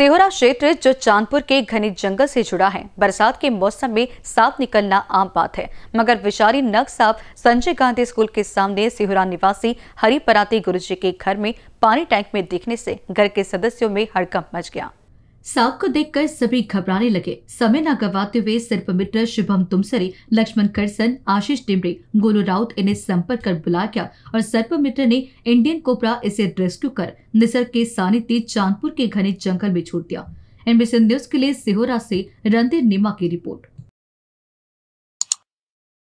सेहोरा क्षेत्र जो चांदपुर के घने जंगल से जुड़ा है बरसात के मौसम में सांप निकलना आम बात है मगर विशारी नग सांप संजय गांधी स्कूल के सामने सेहोरा निवासी हरि पराती गुरुजी के घर में पानी टैंक में दिखने से घर के सदस्यों में हड़कंप मच गया सांप को देखकर सभी घबराने लगे समय न गवाते हुए सिर्फ मित्र शुभम तुमसरी लक्ष्मण करसन आशीष डिमरी गोलू राउत इन्हें संपर्क कर बुला गया और सर्प मित्र ने इंडियन कोबरा इसे रेस्क्यू कर निसर्ग के सानिध्य चांदपुर के घने जंगल में छोड़ दिया एनबीसी न्यूज के लिए सिहोरा से रणधीर निमा की रिपोर्ट